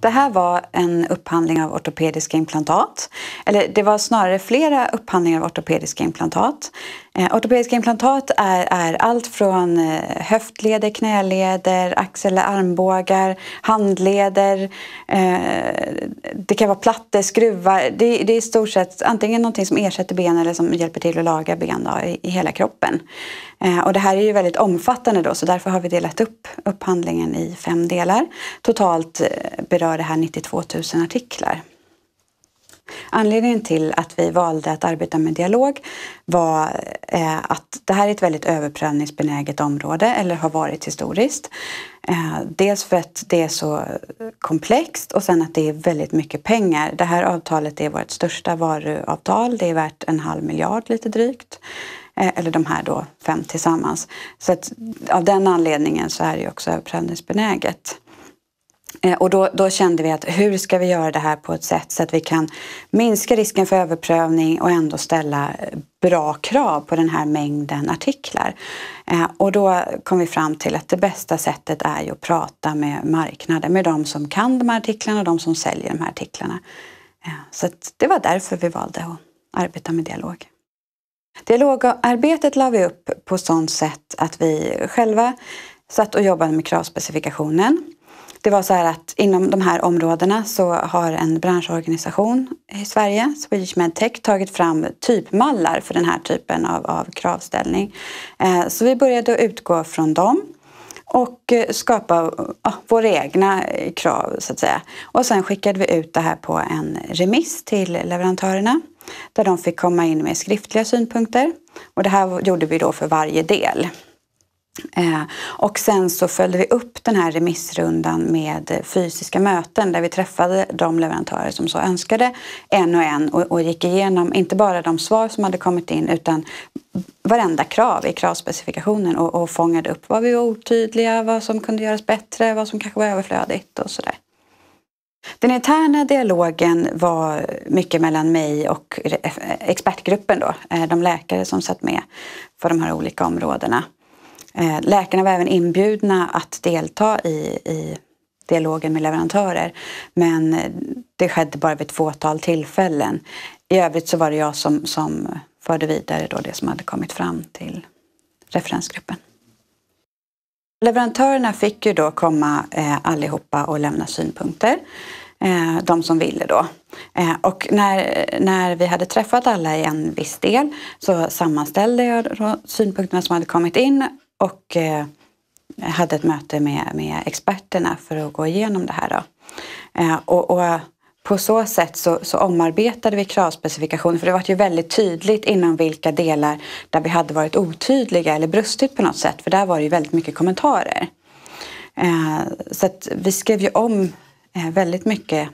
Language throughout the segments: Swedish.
Det här var en upphandling av ortopediska implantat. Eller det var snarare flera upphandlingar av ortopediska implantat. Eh, ortopediska implantat är, är allt från eh, höftleder, knäleder, axel eller armbågar, handleder. Eh, det kan vara plattor, skruvar. Det, det, är i stort sett antingen någonting som ersätter ben eller som hjälper till att laga ben då, i, i, hela kroppen. Eh, och det här är ju väldigt omfattande då så därför har vi delat upp upphandlingen i fem delar. Totalt eh, berör berör det här 92 000 artiklar. Anledningen till att vi valde att arbeta med dialog var eh, att det här är ett väldigt överprövningsbenäget område, eller har varit historiskt. Eh, dels för att det är så komplext och sen att det är väldigt mycket pengar. Det här avtalet är vårt största varuavtal. Det är värt en halv miljard lite drygt. Eh, eller de här då fem tillsammans. Så att av den anledningen så är det också överprövningsbenäget. Eh, och då, då, kände vi att hur ska vi göra det här på ett sätt så att vi kan minska risken för överprövning och ändå ställa bra krav på den här mängden artiklar. Eh, och då kom vi fram till att det bästa sättet är ju att prata med marknaden, med de som kan de här artiklarna och de som säljer de här artiklarna. Eh, så det var därför vi valde att arbeta med dialog. Dialogarbetet la vi upp på sådant sätt att vi själva satt och jobbade med kravspecifikationen det var så här att inom de här områdena så har en branschorganisation i Sverige, Swedish Medtech, tagit fram typmallar för den här typen av, av kravställning. Eh, så vi började utgå från dem och eh, skapa våra egna eh, krav så att säga. Och sen skickade vi ut det här på en remiss till leverantörerna där de fick komma in med skriftliga synpunkter. Och det här gjorde vi då för varje del. Eh, och sen så följde vi upp den här remissrundan med fysiska möten där vi träffade de leverantörer som så önskade en och en och, och gick igenom inte bara de svar som hade kommit in utan varenda krav i kravspecifikationen och, och fångade upp vad vi var otydliga, vad som kunde göras bättre, vad som kanske var överflödigt och sådär. Den interna dialogen var mycket mellan mig och eh, expertgruppen då, eh, de läkare som satt med för de här olika områdena. Eh, läkarna var även inbjudna att delta i, i dialogen med leverantörer. Men det skedde bara vid ett fåtal tillfällen. I övrigt så var det jag som, som förde vidare då det som hade kommit fram till referensgruppen. Leverantörerna fick ju då komma eh, allihopa och lämna synpunkter. Eh, de som ville då. Eh, och när, när vi hade träffat alla i en viss del så sammanställde jag synpunkterna som hade kommit in och eh, hade ett möte med, med experterna för att gå igenom det här. Eh, och, och, på så sätt så, så omarbetade vi kravspecifikationen för det var ju väldigt tydligt inom vilka delar där vi hade varit otydliga eller brustit på något sätt för där var det ju väldigt mycket kommentarer. Eh, så att vi skrev ju om eh, väldigt mycket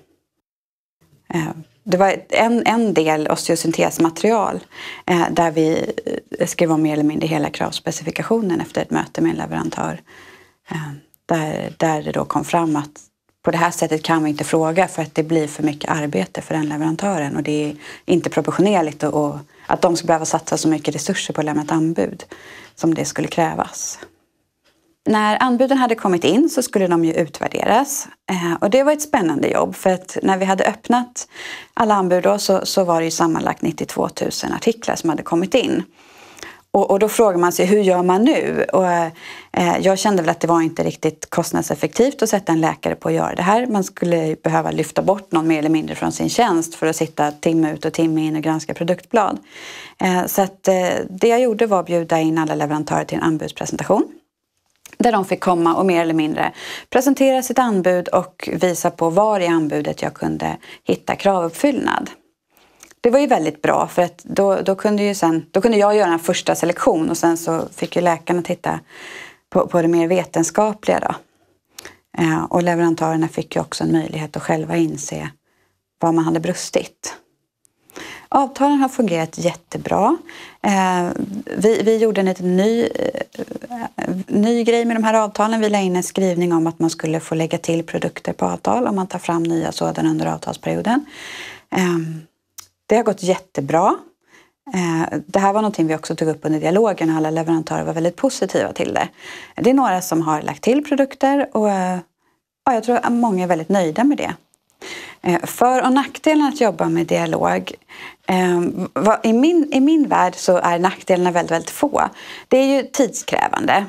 Eh, det var en, en del osteosyntesmaterial eh, där vi eh, skrev om mer eller mindre hela kravspecifikationen efter ett möte med en leverantör. där, där det då kom fram att på det här sättet kan vi inte fråga för att det blir för mycket arbete för den leverantören och det är inte proportionerligt och, att de ska behöva satsa så mycket resurser på att lämna ett anbud som det skulle krävas. När anbuden hade kommit in så skulle de ju utvärderas eh, och det var ett spännande jobb för att när vi hade öppnat alla anbud då så, så var det ju sammanlagt 92 000 artiklar som hade kommit in. Och, och då frågar man sig, hur gör man nu? Och, eh, jag kände väl att det var inte riktigt kostnadseffektivt att sätta en läkare på att göra det här. Man skulle behöva lyfta bort någon mer eller mindre från sin tjänst för att sitta timme ut och timme in och granska produktblad. Eh, så att, eh, det jag gjorde var att bjuda in alla leverantörer till en anbudspresentation där de fick komma och mer eller mindre presentera sitt anbud och visa på var i anbudet jag kunde hitta kravuppfyllnad. Det var ju väldigt bra för att då, då, kunde, ju sen, då kunde jag göra en första selektion och sen så fick ju läkarna titta på, på det mer vetenskapliga. Då. Eh, och leverantörerna fick ju också en möjlighet att själva inse var man hade brustit. Avtalen har fungerat jättebra. Eh, vi, vi gjorde en liten ny, eh, ny grej med de här avtalen. Vi la in en skrivning om att man skulle få lägga till produkter på avtal om man tar fram nya sådana under avtalsperioden. Eh, det har gått jättebra. Det här var någonting vi också tog upp under dialogen och alla leverantörer var väldigt positiva till det. Det är några som har lagt till produkter och jag tror att många är väldigt nöjda med det. För och nackdelen att jobba med dialog Ehm, I min, I min värld så är nackdelarna väldigt, väldigt få. Det är ju tidskrävande.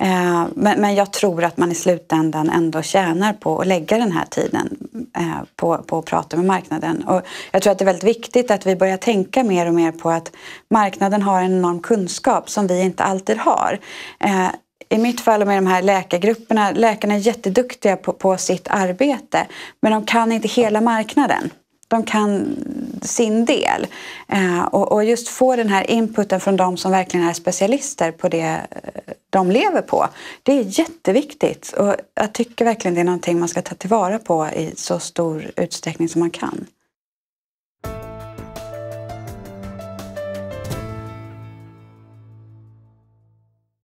Ehm, men, men jag tror att man i slutändan ändå tjänar på att lägga den här tiden eh, på, på att prata med marknaden. Och jag tror att det är väldigt viktigt att vi börjar tänka mer och mer på att marknaden har en enorm kunskap som vi inte alltid har ehm, i mitt fall med de här läkargrupperna, läkarna är jätteduktiga på, på, sitt arbete men de kan inte hela marknaden. De kan sin del. Eh, och just få den här inputen från de som verkligen är specialister på det eh, de lever på. Det är jätteviktigt och jag tycker verkligen det är någonting man ska ta tillvara på i så stor utsträckning som man kan.